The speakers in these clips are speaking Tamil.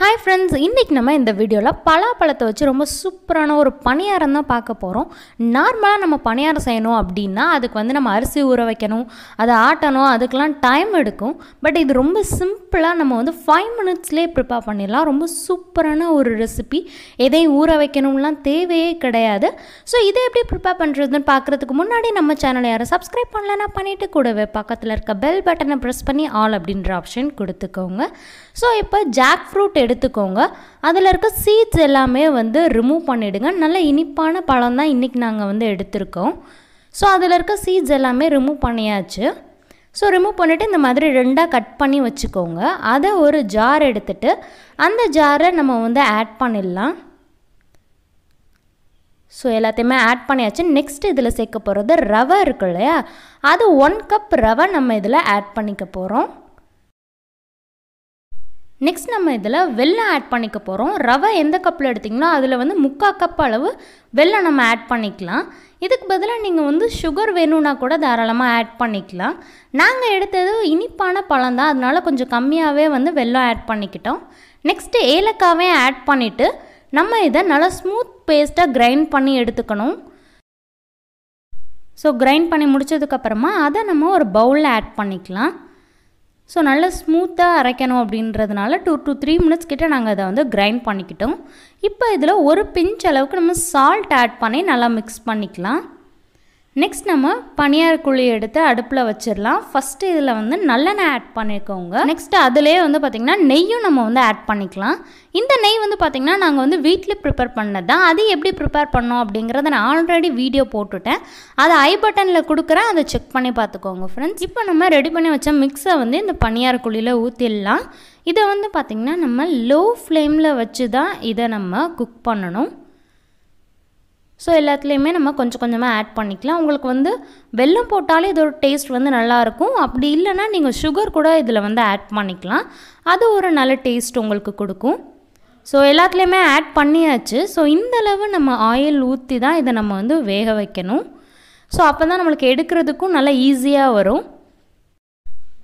ஹாய் ஃப்ரெண்ட்ஸ் இன்றைக்கி நம்ம இந்த வீடியோவில் பலாப்பழத்தை வச்சு ரொம்ப சூப்பரான ஒரு பணியாரம் தான் பார்க்க போகிறோம் நார்மலாக நம்ம பணியாரம் செய்யணும் அப்படின்னா அதுக்கு வந்து நம்ம அரிசி ஊற வைக்கணும் அதை ஆட்டணும் அதுக்கெலாம் டைம் எடுக்கும் பட் இது ரொம்ப சிம்பிளாக நம்ம வந்து ஃபைவ் மினிட்ஸ்லேயே ப்ரிப்பேர் பண்ணிடலாம் ரொம்ப சூப்பரான ஒரு ரெசிபி எதையும் ஊற வைக்கணும்லாம் தேவையே கிடையாது ஸோ இதை எப்படி ப்ரிப்பேர் பண்ணுறதுன்னு பார்க்குறதுக்கு முன்னாடி நம்ம சேனலை யாரும் சப்ஸ்கிரைப் பண்ணலன்னா பண்ணிவிட்டு கூடவே பக்கத்தில் இருக்க பெல் பட்டனை ப்ரெஸ் பண்ணி ஆல் அப்படின்ற ஆப்ஷன் கொடுத்துக்கோங்க ஸோ இப்போ ஜாக் ஃப்ரூட் எடுத்துக்கோங்க அதில் இருக்க சீட்ஸ் எல்லாமே வந்து ரிமூவ் பண்ணிவிடுங்க நல்ல இனிப்பான பழம் தான் இன்றைக்கி நாங்கள் வந்து எடுத்திருக்கோம் ஸோ அதில் இருக்க சீட்ஸ் எல்லாமே ரிமூவ் பண்ணியாச்சு ஸோ ரிமூவ் பண்ணிவிட்டு இந்த மாதிரி ரெண்டாக கட் பண்ணி வச்சுக்கோங்க அதை ஒரு ஜார் எடுத்துகிட்டு அந்த ஜாரை நம்ம வந்து ஆட் பண்ணிடலாம் ஸோ எல்லாத்தையுமே ஆட் பண்ணியாச்சு நெக்ஸ்ட் இதில் சேர்க்க போகிறது ரவை இருக்கு இல்லையா அது ஒன் கப் ரவை நம்ம இதில் ஆட் பண்ணிக்க போகிறோம் நெக்ஸ்ட் நம்ம இதில் வெள்ளம் ஆட் பண்ணிக்க போகிறோம் ரவை எந்த கப்பில் எடுத்திங்களோ அதில் வந்து முக்கால் கப் அளவு வெள்ளம் நம்ம ஆட் பண்ணிக்கலாம் இதுக்கு பதிலாக நீங்கள் வந்து சுகர் வேணும்னா கூட தாராளமாக ஆட் பண்ணிக்கலாம் நாங்கள் எடுத்தது இனிப்பான பழம் தான் அதனால் கொஞ்சம் கம்மியாகவே வந்து வெள்ளம் ஆட் பண்ணிக்கிட்டோம் நெக்ஸ்ட்டு ஏலக்காவே ஆட் பண்ணிவிட்டு நம்ம இதை நல்லா ஸ்மூத் பேஸ்ட்டாக கிரைண்ட் பண்ணி எடுத்துக்கணும் ஸோ கிரைண்ட் பண்ணி முடித்ததுக்கப்புறமா அதை நம்ம ஒரு பவுலில் ஆட் பண்ணிக்கலாம் ஸோ நல்லா ஸ்மூத்தாக அரைக்கணும் அப்படின்றதுனால டூ டு த்ரீ மினிட்ஸ் கிட்டே நாங்கள் அதை வந்து கிரைண்ட் பண்ணிக்கிட்டோம் இப்போ இதில் ஒரு பிஞ்ச் அளவுக்கு நம்ம சால்ட் ஆட் பண்ணி நல்லா மிக்ஸ் பண்ணிக்கலாம் நெக்ஸ்ட் நம்ம பனியார் குழி எடுத்து அடுப்பில் வச்சிடலாம் ஃபஸ்ட்டு இதில் வந்து நல்லெண்ணெய் ஆட் பண்ணிக்கோங்க நெக்ஸ்ட் அதிலே வந்து பார்த்திங்கன்னா நெய்யும் நம்ம வந்து ஆட் பண்ணிக்கலாம் இந்த நெய் வந்து பார்த்திங்கன்னா நாங்கள் வந்து வீட்டில் ப்ரிப்பேர் பண்ணது தான் அது எப்படி ப்ரிப்பேர் பண்ணோம் அப்படிங்கிறத நான் ஆல்ரெடி வீடியோ போட்டுவிட்டேன் அதை ஐ பட்டனில் கொடுக்குறேன் அதை செக் பண்ணி பார்த்துக்கோங்க ஃப்ரெண்ட்ஸ் இப்போ நம்ம ரெடி பண்ணி வச்ச மிக்ஸை வந்து இந்த பனியார் குழியில் ஊற்றிடலாம் இதை வந்து பார்த்திங்கன்னா நம்ம லோ ஃப்ளேமில் வச்சு தான் இதை நம்ம குக் பண்ணணும் ஸோ எல்லாத்துலேயுமே நம்ம கொஞ்சம் கொஞ்சமாக ஆட் பண்ணிக்கலாம் உங்களுக்கு வந்து வெல்லம் போட்டாலே இதோட டேஸ்ட் வந்து நல்லாயிருக்கும் அப்படி இல்லைன்னா நீங்கள் சுகர் கூட இதில் வந்து ஆட் பண்ணிக்கலாம் அது ஒரு நல்ல டேஸ்ட் உங்களுக்கு கொடுக்கும் ஸோ எல்லாத்துலேயுமே ஆட் பண்ணியாச்சு ஸோ இந்தளவு நம்ம ஆயில் ஊற்றி தான் இதை நம்ம வந்து வேக வைக்கணும் ஸோ அப்போ தான் நம்மளுக்கு எடுக்கிறதுக்கும் நல்லா ஈஸியாக வரும்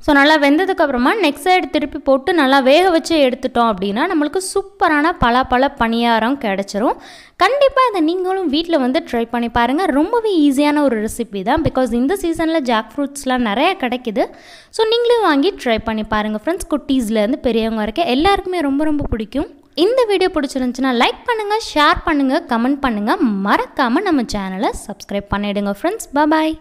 ஸோ நல்லா வெந்ததுக்கப்புறமா நெக்ஸ்ட் சைடு திருப்பி போட்டு நல்லா வேக வச்சு எடுத்துட்டோம் அப்படின்னா நம்மளுக்கு சூப்பரான பல பல பணியாரம் கிடச்சிரும் கண்டிப்பாக இதை நீங்களும் வீட்டில் வந்து ட்ரை பண்ணி பாருங்கள் ரொம்பவே ஈஸியான ஒரு ரெசிபி தான் பிகாஸ் இந்த சீசனில் ஜாக் ஃப்ரூட்ஸ்லாம் நிறையா கிடைக்குது ஸோ நீங்களும் வாங்கி ட்ரை பண்ணி பாருங்கள் ஃப்ரெண்ட்ஸ் குட்டீஸ்லேருந்து பெரியவங்க வரைக்கும் எல்லாருக்குமே ரொம்ப ரொம்ப பிடிக்கும் இந்த வீடியோ பிடிச்சிருந்துச்சுன்னா லைக் பண்ணுங்கள் ஷேர் பண்ணுங்கள் கமெண்ட் பண்ணுங்கள் மறக்காமல் நம்ம சேனலை சப்ஸ்கிரைப் பண்ணிவிடுங்க ஃப்ரெண்ட்ஸ் பாய்